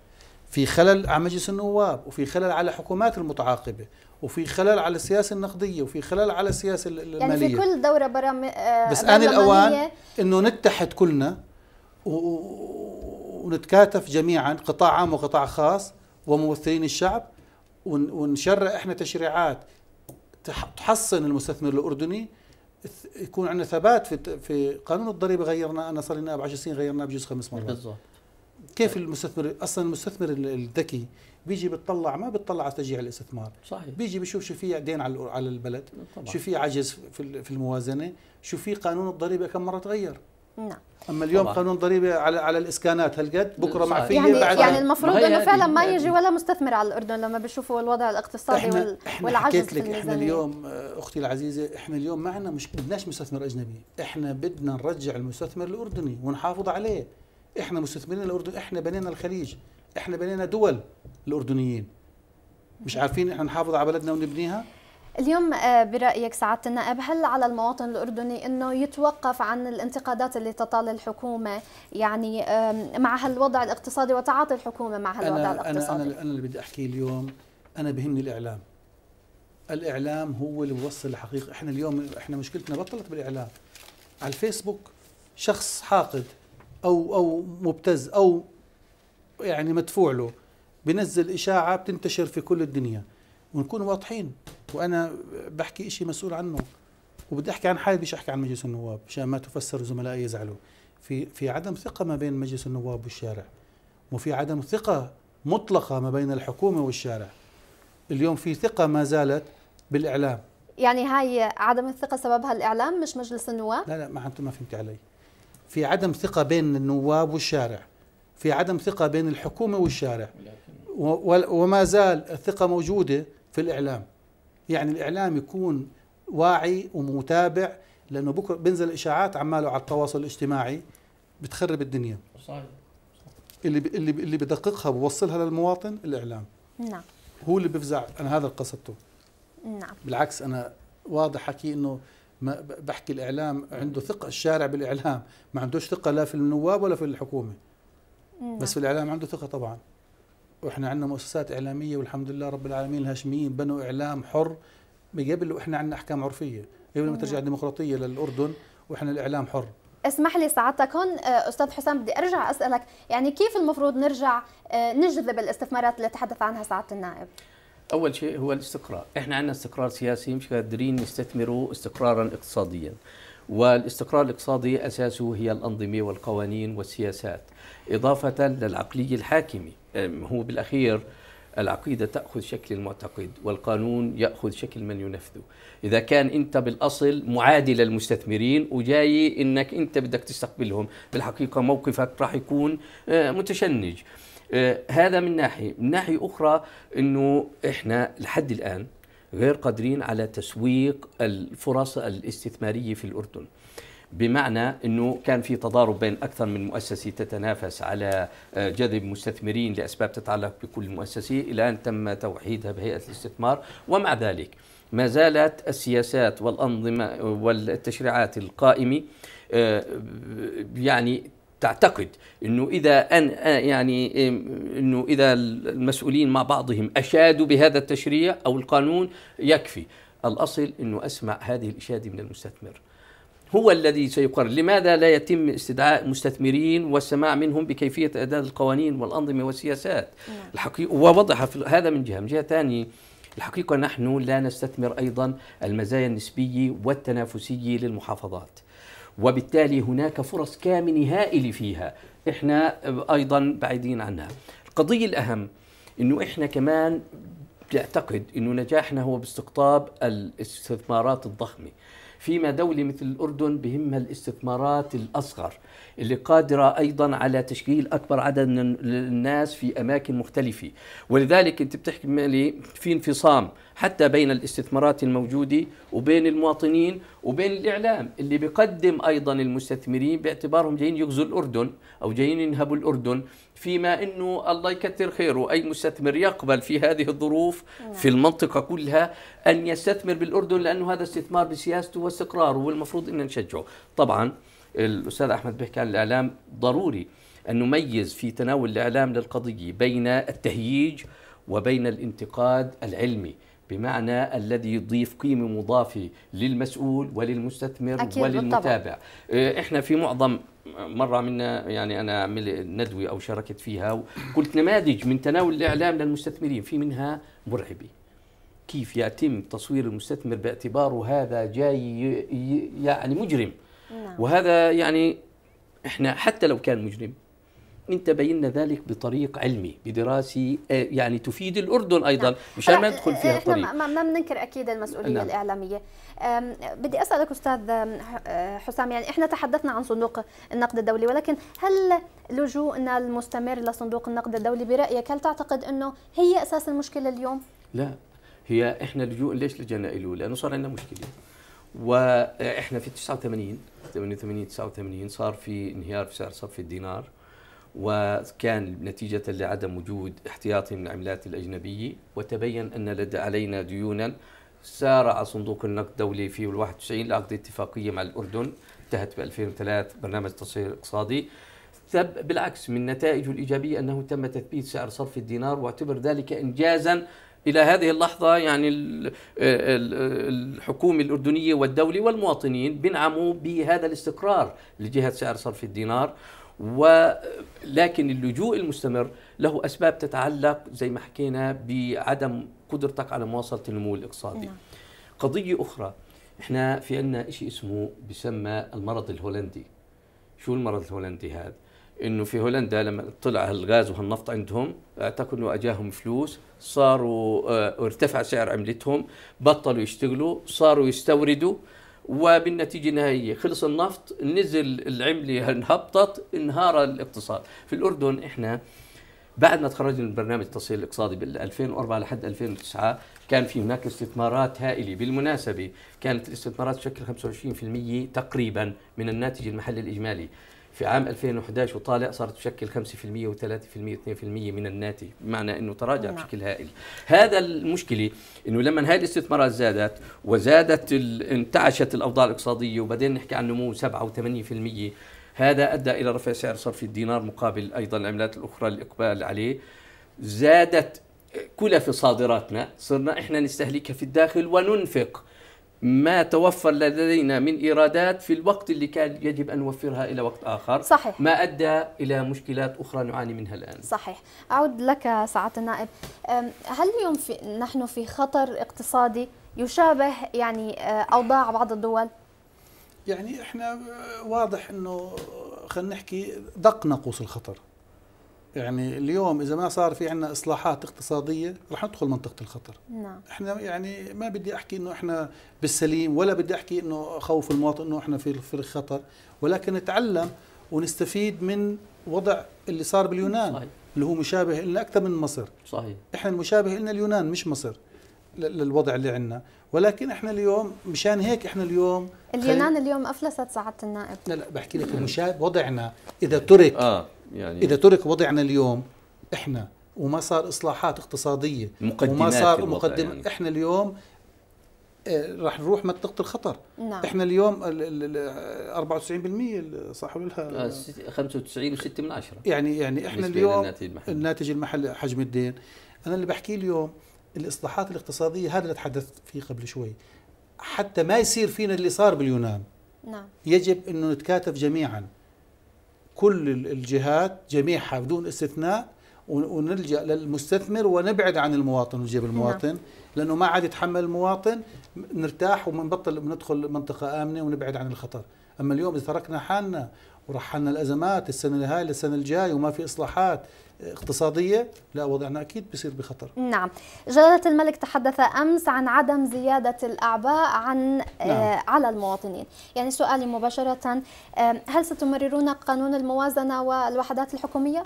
في خلل على مجلس النواب وفي خلل على الحكومات المتعاقبه وفي خلل على السياسه النقديه وفي خلل على السياسه الماليه يعني في كل دوره برامج بس ان الاوان انه نتحد كلنا ونتكاتف جميعا قطاع عام وقطاع خاص وممثلين الشعب ونشرع احنا تشريعات تحصن المستثمر الاردني يكون عندنا ثبات في في قانون الضريبه غيرنا انا صار لنا 10 سنين غيرناه بجوز خمس مرات بالضبط كيف طيب. المستثمر اصلا المستثمر الذكي بيجي بتطلع ما بتطلع على تشجيع الاستثمار صحيح بيجي بشوف شو في دين على على البلد طبعا. شو في عجز في الموازنه شو في قانون الضريبه كم مره تغير نعم اما اليوم طبعا. قانون ضريبه على على الاسكانات هالقد بكره معفيه يعني بعد يعني المفروض انه فعلا ما يجي ولا مستثمر على الاردن لما بيشوفوا الوضع الاقتصادي إحنا والعجز إحنا حكيت لك احنا اليوم آه، اختي العزيزه احنا اليوم ما عندنا مش بدناش مستثمر اجنبي احنا بدنا نرجع المستثمر الاردني ونحافظ عليه احنا مستثمرين الاردن احنا بنينا الخليج احنا بنينا دول الاردنيين مش عارفين احنا نحافظ على بلدنا ونبنيها اليوم آه، برأيك سعادة النائب هل على المواطن الأردني أنه يتوقف عن الانتقادات اللي تطال الحكومة يعني مع هالوضع الاقتصادي وتعاطي الحكومة مع هالوضع أنا الاقتصادي أنا, أنا, أنا اللي بدي أحكيه اليوم أنا بهمني الإعلام الإعلام هو اللي بوصل الحقيقة إحنا اليوم إحنا مشكلتنا بطلت بالإعلام على الفيسبوك شخص حاقد أو أو مبتز أو يعني مدفوع له بنزل إشاعة بتنتشر في كل الدنيا ونكون واضحين وانا بحكي شيء مسؤول عنه وبدي احكي عن حالي بديش احكي عن مجلس النواب مشان ما تفسر زملائي يزعلوا في في عدم ثقه ما بين مجلس النواب والشارع وفي عدم ثقه مطلقه ما بين الحكومه والشارع اليوم في ثقه ما زالت بالاعلام يعني هاي عدم الثقه سببها الاعلام مش مجلس النواب لا لا ما انت ما فهمت علي في عدم ثقه بين النواب والشارع في عدم ثقه بين الحكومه والشارع وما زال الثقه موجوده في الاعلام يعني الاعلام يكون واعي ومتابع لانه بكره بينزل اشاعات عماله على التواصل الاجتماعي بتخرب الدنيا صحيح اللي اللي اللي بدققها وبوصلها للمواطن الاعلام نعم هو اللي بفزع انا هذا قصدته نعم بالعكس انا واضح حكي انه ما بحكي الاعلام عنده ثقه الشارع بالاعلام ما عندوش ثقه لا في النواب ولا في الحكومه نعم. بس في الاعلام عنده ثقه طبعا واحنا عندنا مؤسسات اعلاميه والحمد لله رب العالمين الهاشميين بنوا اعلام حر قبل واحنا عندنا احكام عرفيه قبل ما ترجع الديمقراطيه للاردن واحنا الاعلام حر اسمح لي سعادتك هون آه، استاذ حسام بدي ارجع اسالك يعني كيف المفروض نرجع آه، نجذب الاستثمارات اللي تحدث عنها سعاده النائب اول شيء هو الاستقرار احنا عندنا استقرار سياسي مش قادرين نستثمروا استقرارا اقتصاديا والاستقرار الاقتصادي اساسه هي الانظمه والقوانين والسياسات اضافه للعقليه الحاكمه هو بالاخير العقيدة تأخذ شكل المعتقد والقانون يأخذ شكل من ينفذه إذا كان أنت بالأصل معادي للمستثمرين وجاي أنك أنت بدك تستقبلهم بالحقيقة موقفك راح يكون أه، متشنج أه، هذا من ناحية من ناحية أخرى أنه إحنا لحد الآن غير قادرين على تسويق الفرص الاستثمارية في الأردن بمعنى انه كان في تضارب بين اكثر من مؤسسه تتنافس على آه، جذب مستثمرين لاسباب تتعلق بكل مؤسسه الى ان تم توحيدها بهيئه الاستثمار ومع ذلك ما زالت السياسات والانظمه والتشريعات القائمه آه، يعني تعتقد انه اذا ان آه، يعني انه اذا المسؤولين مع بعضهم اشادوا بهذا التشريع او القانون يكفي الاصل انه اسمع هذه الاشاده من المستثمر هو الذي سيقرر لماذا لا يتم استدعاء مستثمرين والسماع منهم بكيفية أداء القوانين والأنظمة والسياسات نعم. الحقيقة ووضح هذا من جهة من جهة ثانية الحقيقة نحن لا نستثمر أيضا المزايا النسبية والتنافسية للمحافظات وبالتالي هناك فرص كامنة هائلة فيها إحنا أيضا بعيدين عنها القضية الأهم أنه إحنا كمان بتعتقد أنه نجاحنا هو باستقطاب الاستثمارات الضخمة فيما دولة مثل الأردن بهمها الاستثمارات الأصغر اللي قادرة أيضا على تشكيل أكبر عدد من الناس في أماكن مختلفة ولذلك أنت بتحكي لي في انفصام حتى بين الاستثمارات الموجودة وبين المواطنين وبين الإعلام اللي بيقدم أيضا المستثمرين باعتبارهم جايين يغزوا الأردن أو جايين ينهبوا الأردن فيما أنه الله يكثر خيره أي مستثمر يقبل في هذه الظروف نعم. في المنطقة كلها أن يستثمر بالأردن لأنه هذا استثمار بسياسته واستقراره والمفروض أن نشجعه طبعا الاستاذ احمد بيحكي عن الاعلام ضروري ان نميز في تناول الاعلام للقضيه بين التهييج وبين الانتقاد العلمي بمعنى الذي يضيف قيمة مضافة للمسؤول وللمستثمر أكيد وللمتابع بالطبع. آه، إحنا في معظم مرة منا يعني أنا عملت ندوة أو شاركت فيها وقلت نماذج من تناول الإعلام للمستثمرين في منها مرعبة كيف يتم تصوير المستثمر باعتباره هذا جاي يعني مجرم نعم. وهذا يعني احنا حتى لو كان مجرم انت بينا ذلك بطريق علمي بدراسي آه، يعني تفيد الاردن نعم. ايضا نعم. مشان ما ندخل فيها احنا الطريق ما, ما بننكر اكيد المسؤوليه نعم. الاعلاميه بدي اسالك استاذ أه، حسام يعني احنا تحدثنا عن صندوق النقد الدولي ولكن هل لجوءنا المستمر لصندوق النقد الدولي برايك هل تعتقد انه هي اساس المشكله اليوم لا هي احنا لجوء ليش لجأنا له لانه صار عندنا مشكله واحنا في 89 88 89 صار في انهيار في سعر صرف الدينار وكان نتيجة لعدم وجود احتياطي من العملات الأجنبية وتبين أن لدى علينا ديونا سارع صندوق النقد الدولي في 91 لعقد اتفاقية مع الأردن انتهت ب 2003 برنامج تصعيد اقتصادي بالعكس من نتائجه الإيجابية أنه تم تثبيت سعر صرف الدينار واعتبر ذلك إنجازا الى هذه اللحظه يعني آه، آه، الحكومه الاردنيه والدوله والمواطنين بينعموا بهذا الاستقرار لجهه سعر صرف الدينار ولكن اللجوء المستمر له اسباب تتعلق زي ما حكينا بعدم قدرتك على مواصله النمو الاقتصادي. نعم. قضيه اخرى احنا في عندنا شيء اسمه بسمى المرض الهولندي. شو المرض الهولندي هذا؟ انه في هولندا لما طلع هالغاز وهالنفط عندهم اعتقد انه اجاهم فلوس صاروا آه، ارتفع سعر عملتهم بطلوا يشتغلوا صاروا يستوردوا وبالنتيجه النهائيه خلص النفط نزل العمله انهبطت انهار الاقتصاد في الاردن احنا بعد ما تخرجنا من برنامج التصحيح الاقتصادي بال 2004 لحد 2009 كان في هناك استثمارات هائله بالمناسبه كانت الاستثمارات تشكل 25% تقريبا من الناتج المحلي الاجمالي في عام 2011 وطالع صارت تشكل 5% و3% و2% من الناتج بمعنى انه تراجع نعم. بشكل هائل هذا المشكله انه لما هاي الاستثمارات زادت وزادت انتعشت الاوضاع الاقتصاديه وبعدين نحكي عن نمو 7 و8% هذا ادى الى رفع سعر صرف الدينار مقابل ايضا العملات الاخرى الاقبال عليه زادت كلف صادراتنا صرنا احنا نستهلكها في الداخل وننفق ما توفر لدينا من ايرادات في الوقت اللي كان يجب ان نوفرها الى وقت اخر صحيح. ما ادى الى مشكلات اخرى نعاني منها الان صحيح اعود لك سعاده النائب هل اليوم في نحن في خطر اقتصادي يشابه يعني آه، اوضاع بعض الدول يعني احنا آه، واضح انه خلينا نحكي دق ناقوس الخطر يعني اليوم اذا ما صار في عندنا اصلاحات اقتصاديه رح ندخل منطقه الخطر نعم احنا يعني ما بدي احكي انه احنا بالسليم ولا بدي احكي انه خوف المواطن انه احنا في في الخطر ولكن نتعلم ونستفيد من وضع اللي صار باليونان صحيح. اللي هو مشابه لنا اكثر من مصر صحيح احنا المشابه لنا اليونان مش مصر للوضع اللي عندنا ولكن احنا اليوم مشان هيك احنا اليوم اليونان اليوم افلست سعاده النائب لا لا بحكي لك مشابه وضعنا اذا ترك آه. يعني اذا ترك وضعنا اليوم احنا وما صار اصلاحات اقتصاديه مقدمات وما صار مقدم يعني. احنا اليوم آه، راح نروح منطقة الخطر نعم. احنا اليوم 94% صح ولا لا 95 و6 من يعني يعني احنا اليوم الناتج المحلي. الناتج المحلي حجم الدين انا اللي بحكيه اليوم الاصلاحات الاقتصاديه هذا اللي تحدثت فيه قبل شوي حتى ما يصير فينا اللي صار باليونان نعم يجب انه نتكاتف جميعا كل الجهات جميعها بدون استثناء ونلجا للمستثمر ونبعد عن المواطن ونجيب نعم. المواطن لانه ما عاد يتحمل المواطن نرتاح وبنبطل بندخل منطقه امنه ونبعد عن الخطر اما اليوم اذا تركنا حالنا ورحلنا الازمات السنه هاي للسنه الجاي وما في اصلاحات اقتصادية لا وضعنا أكيد بصير بخطر نعم جلالة الملك تحدث أمس عن عدم زيادة الأعباء عن آه، نعم. على المواطنين يعني سؤالي مباشرة آه، هل ستمررون قانون الموازنة والوحدات الحكومية؟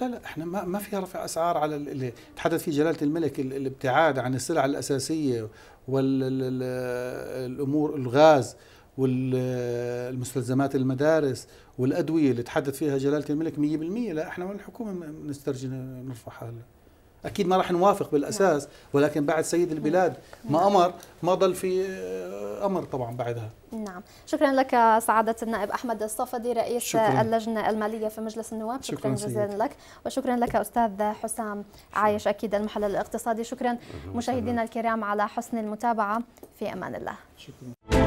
لا لا احنا ما ما في رفع اسعار على اللي تحدث فيه جلاله الملك الابتعاد عن السلع الاساسيه والامور الغاز والمستلزمات المدارس والادويه اللي تحدث فيها جلاله الملك 100% لا احنا الحكومه نسترجع نرفع حالنا اكيد ما راح نوافق بالاساس نعم. ولكن بعد سيد البلاد نعم. ما امر ما ضل في آه، امر طبعا بعدها نعم شكرا لك سعاده النائب احمد الصفدي رئيس شكرا. اللجنه الماليه في مجلس النواب شكرا, شكرا جزيلا لك وشكرا لك استاذ حسام عايش اكيد المحلل الاقتصادي شكرا مشاهدينا الكرام على حسن المتابعه في امان الله شكرا